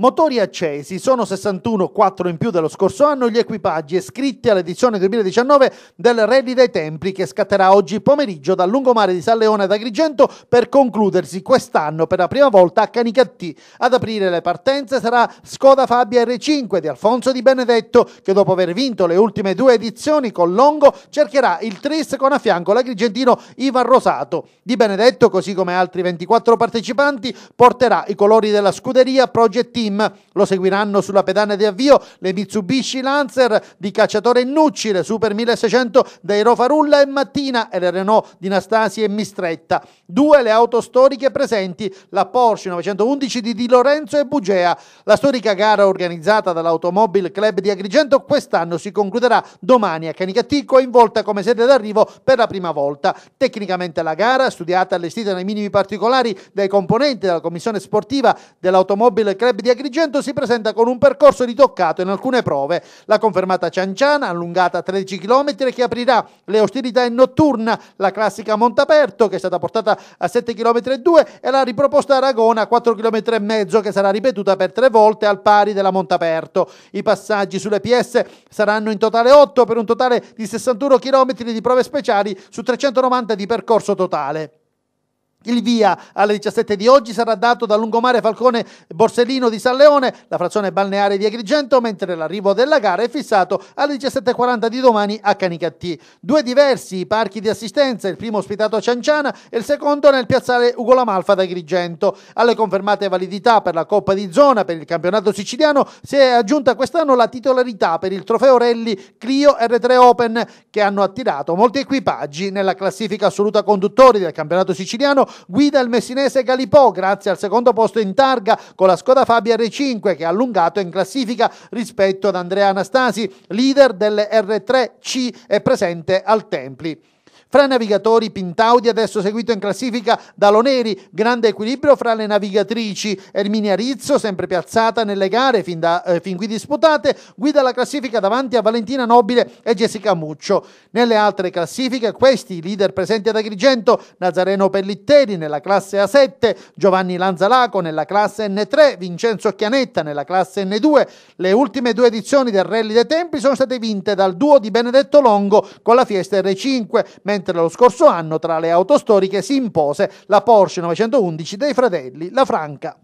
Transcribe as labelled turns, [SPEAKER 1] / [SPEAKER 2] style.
[SPEAKER 1] Motori accesi sono 61, 4 in più dello scorso anno gli equipaggi iscritti all'edizione 2019 del Rally dei Templi che scatterà oggi pomeriggio dal lungomare di San Leone ad Agrigento per concludersi quest'anno per la prima volta a Canicattì. Ad aprire le partenze sarà Skoda Fabia R5 di Alfonso Di Benedetto che dopo aver vinto le ultime due edizioni con Longo cercherà il tris con a fianco l'agrigentino Ivan Rosato. Di Benedetto così come altri 24 partecipanti porterà i colori della scuderia progettina Team lo seguiranno sulla pedana di avvio le Mitsubishi Lancer di Cacciatore le Super 1600 dei Rofarulla e Mattina e le Renault di Nastasi e Mistretta. Due le auto storiche presenti, la Porsche 911 di Di Lorenzo e Bugea. La storica gara organizzata dall'Automobile Club di Agrigento quest'anno si concluderà domani a Canicaticco involta come sede d'arrivo per la prima volta. Tecnicamente la gara, studiata e allestita nei minimi particolari dai componenti della commissione sportiva dell'Automobile Club di Agrigento, Agrigento si presenta con un percorso ritoccato in alcune prove. La confermata Cianciana, allungata a 13 km, che aprirà le ostilità in notturna, la classica Montaperto, che è stata portata a 7 km e 2, e la riproposta Aragona a 4 km e mezzo, che sarà ripetuta per tre volte al pari della Montaperto. I passaggi sulle PS saranno in totale 8 per un totale di 61 km di prove speciali su 390 di percorso totale. Il via alle 17 di oggi sarà dato da lungomare Falcone Borsellino di San Leone, la frazione balneare di Agrigento, mentre l'arrivo della gara è fissato alle 17.40 di domani a Canicattì. Due diversi i parchi di assistenza, il primo ospitato a Cianciana e il secondo nel piazzale Ugo Lamalfa ad Agrigento. Alle confermate validità per la Coppa di Zona per il campionato siciliano si è aggiunta quest'anno la titolarità per il trofeo Rally Clio R3 Open che hanno attirato molti equipaggi nella classifica assoluta conduttori del campionato siciliano guida il messinese Galipò grazie al secondo posto in targa con la Skoda Fabia R5 che ha allungato in classifica rispetto ad Andrea Anastasi, leader delle R3C e presente al Templi. Fra i navigatori, Pintaudi adesso seguito in classifica da Loneri, grande equilibrio fra le navigatrici. Erminia Rizzo, sempre piazzata nelle gare fin, da, eh, fin qui disputate, guida la classifica davanti a Valentina Nobile e Jessica Muccio. Nelle altre classifiche, questi leader presenti ad Agrigento, Nazareno Pellitteri nella classe A7, Giovanni Lanzalaco nella classe N3, Vincenzo Chianetta nella classe N2. Le ultime due edizioni del Rally dei Tempi sono state vinte dal duo di Benedetto Longo con la Fiesta R5, mentre mentre lo scorso anno tra le auto storiche si impose la Porsche 911 dei fratelli La Franca.